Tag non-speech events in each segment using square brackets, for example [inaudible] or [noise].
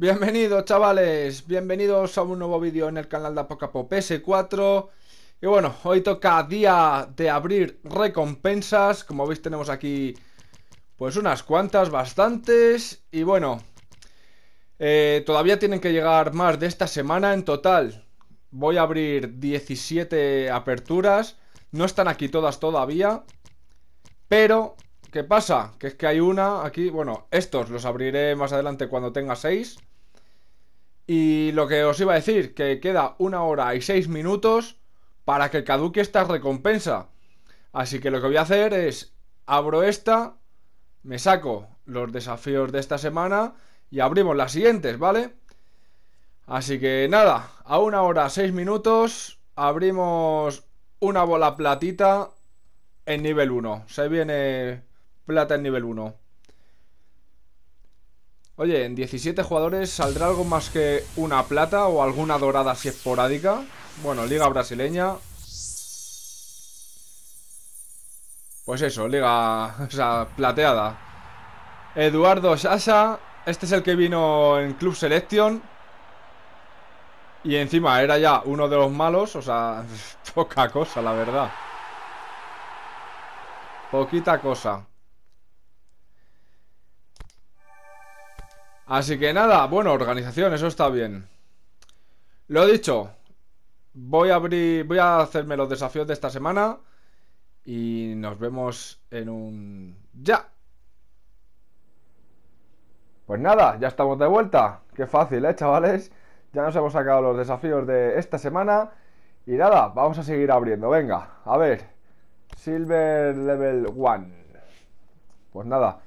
Bienvenidos chavales, bienvenidos a un nuevo vídeo en el canal de Apocapo PS4 Y bueno, hoy toca día de abrir recompensas Como veis tenemos aquí pues unas cuantas, bastantes Y bueno, eh, todavía tienen que llegar más de esta semana en total Voy a abrir 17 aperturas No están aquí todas todavía Pero, ¿qué pasa? Que es que hay una aquí, bueno, estos los abriré más adelante cuando tenga 6 y lo que os iba a decir, que queda una hora y seis minutos para que caduque esta recompensa. Así que lo que voy a hacer es abro esta, me saco los desafíos de esta semana y abrimos las siguientes, ¿vale? Así que nada, a una hora seis minutos abrimos una bola platita en nivel 1. Se viene plata en nivel 1. Oye, en 17 jugadores saldrá algo más que una plata o alguna dorada si esporádica. Bueno, liga brasileña. Pues eso, liga, [laughs] o sea, plateada. Eduardo Sasa, este es el que vino en Club Selection. Y encima era ya uno de los malos, o sea, [laughs] poca cosa, la verdad. Poquita cosa. Así que nada, bueno, organización, eso está bien. Lo dicho, voy a abrir, voy a hacerme los desafíos de esta semana y nos vemos en un ya. Pues nada, ya estamos de vuelta. Qué fácil, ¿eh, chavales? Ya nos hemos sacado los desafíos de esta semana. Y nada, vamos a seguir abriendo. Venga, a ver. Silver Level 1. Pues nada,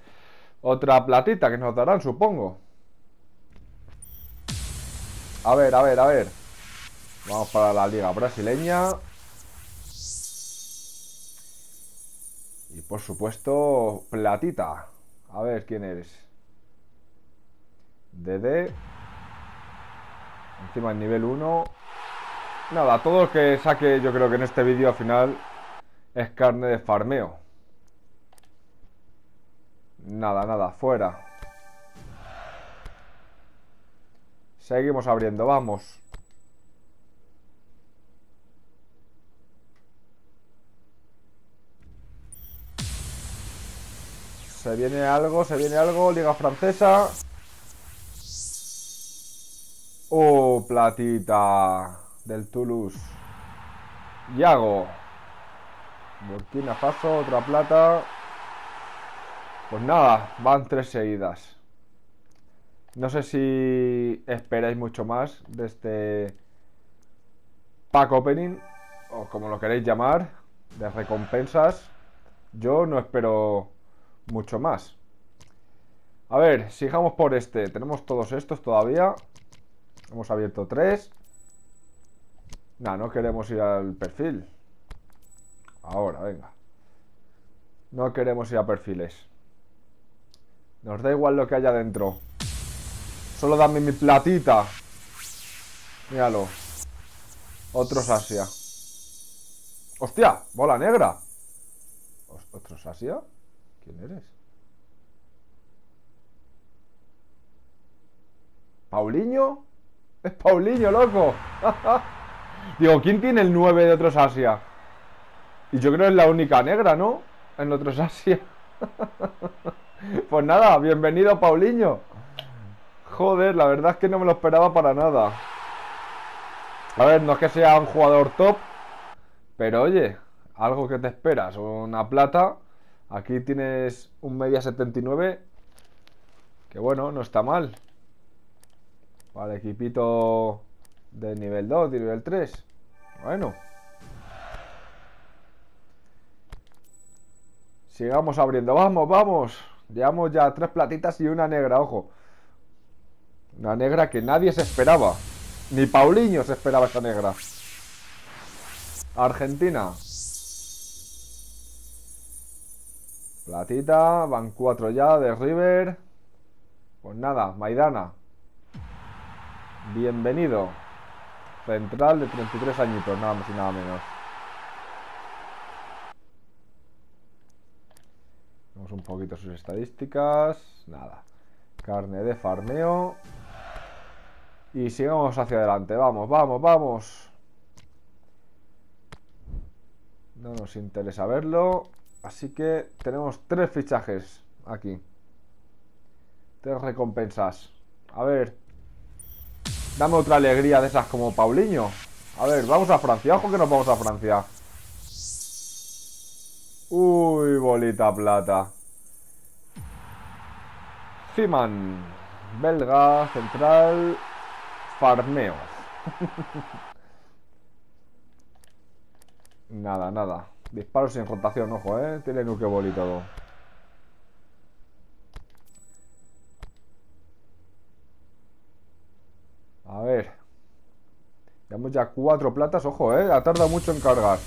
otra platita que nos darán, supongo. A ver, a ver, a ver. Vamos para la liga brasileña. Y por supuesto, platita. A ver quién eres. DD. Encima el nivel 1. Nada, todo lo que saque yo creo que en este vídeo al final es carne de farmeo. Nada, nada, fuera. Seguimos abriendo, vamos. Se viene algo, se viene algo, Liga Francesa. Oh, platita del Toulouse. Yago. Burkina Faso, otra plata. Pues nada, van tres seguidas. No sé si esperáis mucho más de este pack opening, o como lo queréis llamar, de recompensas. Yo no espero mucho más. A ver, sigamos por este. Tenemos todos estos todavía. Hemos abierto tres. Nah, no queremos ir al perfil. Ahora, venga. No queremos ir a perfiles. Nos da igual lo que haya dentro. Solo dame mi platita. Míralo. Otros Asia. ¡Hostia! ¡Bola negra! ¿Otros Asia? ¿Quién eres? ¿Paulinho? ¡Es Paulinho, loco! [laughs] Digo, ¿quién tiene el 9 de Otros Asia? Y yo creo que es la única negra, ¿no? En Otros Asia. [laughs] pues nada, bienvenido, Paulinho. Joder, la verdad es que no me lo esperaba para nada. A ver, no es que sea un jugador top, pero oye, algo que te esperas, una plata. Aquí tienes un media 79, que bueno, no está mal. Para equipito de nivel 2, de nivel 3. Bueno. Sigamos abriendo. Vamos, vamos. Llevamos ya tres platitas y una negra, ojo. Una negra que nadie se esperaba. Ni Paulinho se esperaba esa negra. Argentina. Platita, van cuatro ya de River. Pues nada, Maidana. Bienvenido. Central de 33 añitos, nada más y nada menos. Vamos un poquito sus estadísticas. Nada. Carne de farmeo. Y sigamos hacia adelante. Vamos, vamos, vamos. No nos interesa verlo. Así que tenemos tres fichajes aquí. Tres recompensas. A ver. Dame otra alegría de esas como Paulinho. A ver, vamos a Francia. Ojo que nos vamos a Francia. Uy, bolita plata. Siman. Belga, central farmeo. nada, nada. Disparos sin rotación, ojo, eh. Tiene nukebol y todo. A ver. Llevamos ya cuatro platas, ojo, eh. Ha tardado mucho en cargar.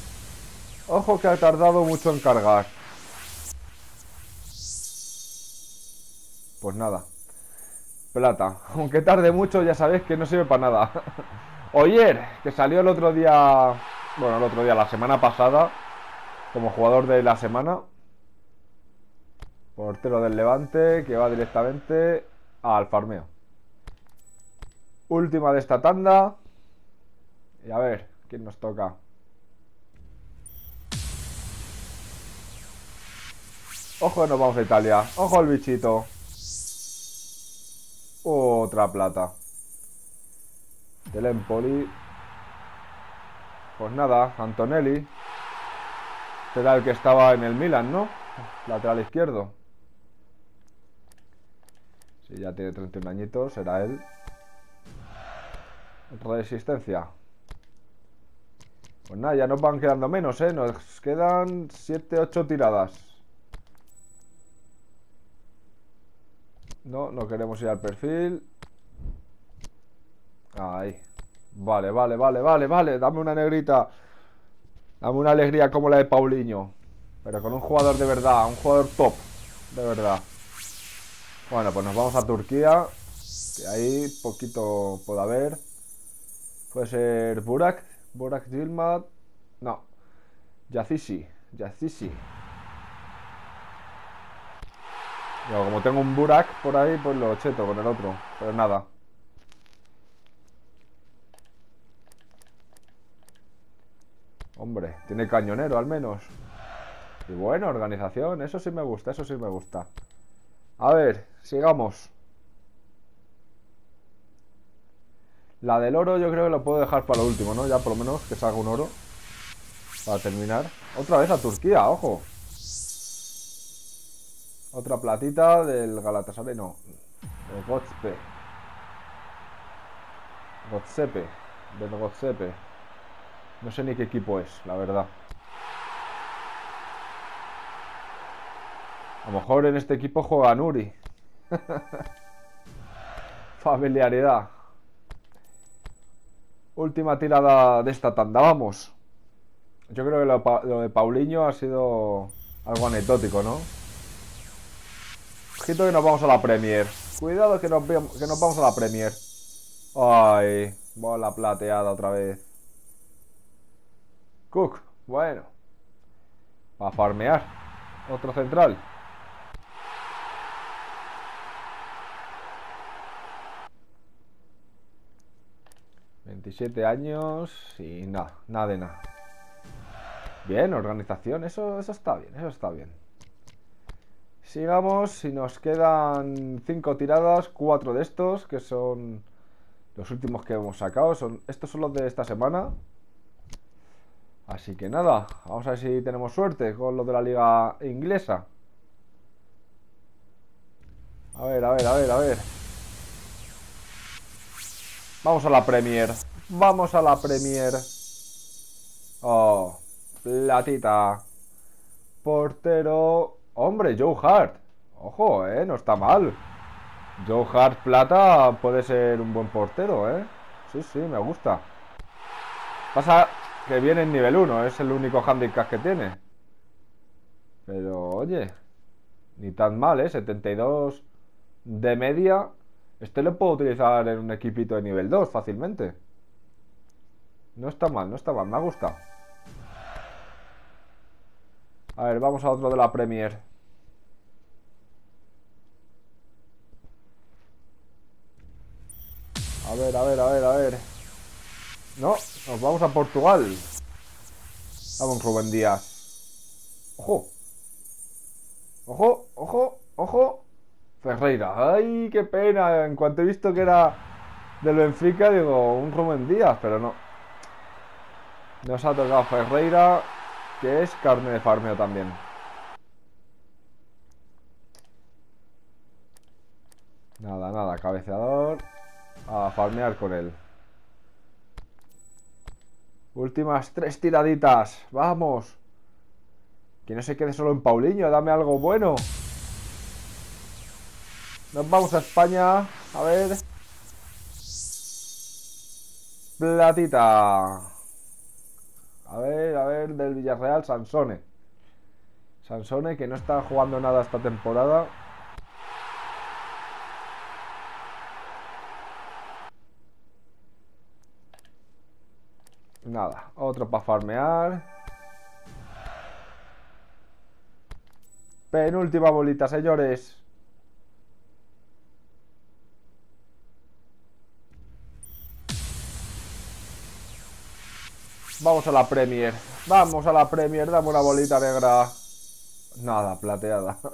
Ojo que ha tardado mucho en cargar. Pues nada plata. [laughs] Aunque tarde mucho, ya sabéis que no sirve para nada. [laughs] Oyer, que salió el otro día, bueno, el otro día, la semana pasada, como jugador de la semana. Portero del Levante, que va directamente al farmeo. Última de esta tanda. Y a ver, ¿quién nos toca? Ojo no nos vamos a Italia. Ojo al bichito. Otra plata. Del Empoli. Pues nada, Antonelli. Será el que estaba en el Milan, ¿no? Lateral izquierdo. Si ya tiene 31 añitos, será él. Resistencia. Pues nada, ya nos van quedando menos, ¿eh? Nos quedan 7-8 tiradas. No, no queremos ir al perfil Ahí Vale, vale, vale, vale, vale Dame una negrita Dame una alegría como la de Paulinho Pero con un jugador de verdad, un jugador top De verdad Bueno, pues nos vamos a Turquía Que ahí poquito puede haber Puede ser Burak Burak Dilmat No Yacisi, Yacisi. como tengo un Burak por ahí, pues lo cheto con el otro. Pero nada. Hombre, tiene cañonero al menos. Y bueno, organización. Eso sí me gusta, eso sí me gusta. A ver, sigamos. La del oro yo creo que lo puedo dejar para lo último, ¿no? Ya por lo menos que salga un oro. Para terminar. Otra vez a Turquía, ojo. Otra platita del Galatasaray, no. De No sé ni qué equipo es, la verdad. A lo mejor en este equipo juega Nuri. [laughs] Familiaridad. Última tirada de esta tanda, vamos. Yo creo que lo de Paulinho ha sido algo anecdótico, ¿no? Siento que nos vamos a la Premier. Cuidado que nos, que nos vamos a la Premier. Ay, bola plateada otra vez. Cook, bueno. Va a farmear. Otro central. ...27 años y nada, nada de nada. Bien, organización, eso, eso está bien, eso está bien. Sigamos y nos quedan 5 tiradas, 4 de estos, que son los últimos que hemos sacado. Son, estos son los de esta semana. Así que nada, vamos a ver si tenemos suerte con los de la liga inglesa. A ver, a ver, a ver, a ver. Vamos a la Premier. Vamos a la Premier. Oh, platita. Portero Hombre, Joe Hart. Ojo, eh, no está mal. Joe Hart plata puede ser un buen portero, eh. Sí, sí, me gusta. Pasa que viene en nivel 1, es el único handicap que tiene. Pero, oye, ni tan mal, eh. 72 de media. Este lo puedo utilizar en un equipito de nivel 2 fácilmente. No está mal, no está mal, me gusta A ver, vamos a otro de la Premier. A ver, a ver, a ver, a ver. No, nos vamos a Portugal. Vamos, Rubén Díaz. Ojo. Ojo, ojo, ojo. Ferreira. Ay, qué pena. En cuanto he visto que era del Benfica, digo, un Rubén Díaz, pero no. Nos ha tocado Ferreira, que es carne de farmeo también. Nada, nada, cabeceador a farmear con él. Últimas tres tiraditas. ¡Vamos! Que no se quede solo en Paulinho. Dame algo bueno. Nos vamos a España. A ver. Platita. A ver, a ver. Del Villarreal, Sansone. Sansone que no está jugando nada esta temporada. Nada, otro para farmear. Penúltima bolita, señores. Vamos a la Premier. Vamos a la Premier, dame una bolita negra. Nada, plateada. [laughs]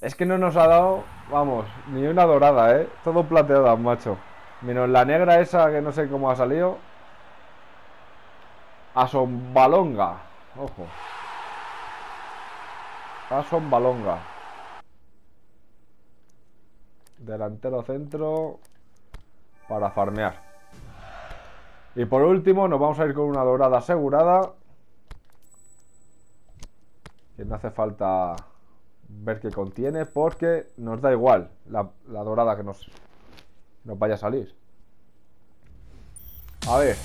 Es que no nos ha dado, vamos, ni una dorada, ¿eh? Todo plateada, macho. Menos la negra esa que no sé cómo ha salido. Asombalonga. Ojo. A Delantero centro para farmear. Y por último nos vamos a ir con una dorada asegurada. Que no hace falta ver qué contiene porque nos da igual la, la dorada que nos, nos vaya a salir. A ver,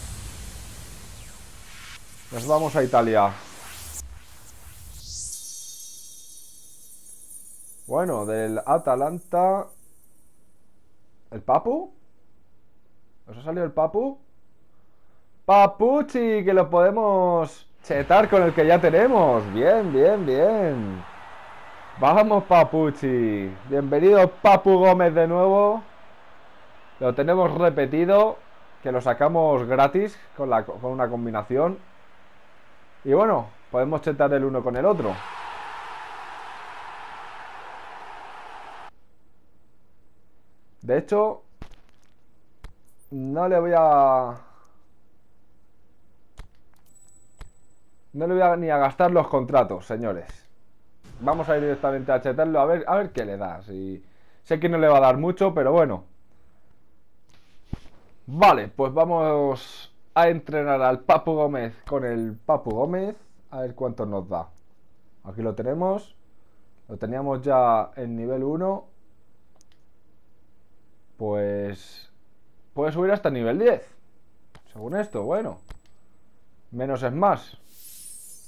nos vamos a Italia. Bueno, del Atalanta... ¿El Papu? ¿Nos ha salido el Papu? Papucci Que lo podemos chetar con el que ya tenemos. Bien, bien, bien. Vamos, Papucci, Bienvenido, Papu Gómez, de nuevo. Lo tenemos repetido, que lo sacamos gratis con, con una combinación. Y bueno, podemos chetar el uno con el otro. De hecho, no le voy a... No le voy a ni a gastar los contratos, señores. Vamos a ir directamente a chetarlo a ver, a ver qué le da. Sé que no le va a dar mucho, pero bueno. Vale, pues vamos a entrenar al Papu Gómez con el Papu Gómez. A ver cuánto nos da. Aquí lo tenemos. Lo teníamos ya en nivel 1. Pues... Puede subir hasta nivel 10. Según esto, bueno. Menos es más.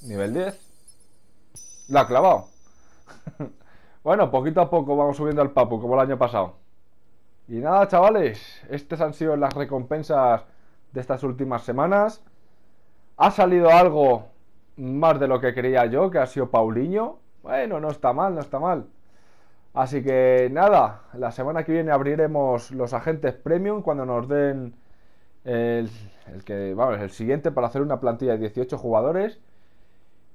Nivel 10. La ha clavado. [laughs] bueno, poquito a poco vamos subiendo al Papu, como el año pasado. Y nada, chavales. Estas han sido las recompensas de estas últimas semanas. Ha salido algo más de lo que creía yo, que ha sido Paulinho. Bueno, no está mal, no está mal. Así que nada, la semana que viene abriremos los agentes premium cuando nos den el, el que, vamos, el siguiente para hacer una plantilla de 18 jugadores.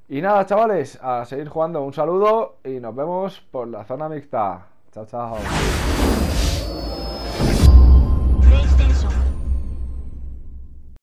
Y nada, chavales, a seguir jugando. Un saludo y nos vemos por la zona mixta. Chao, chao.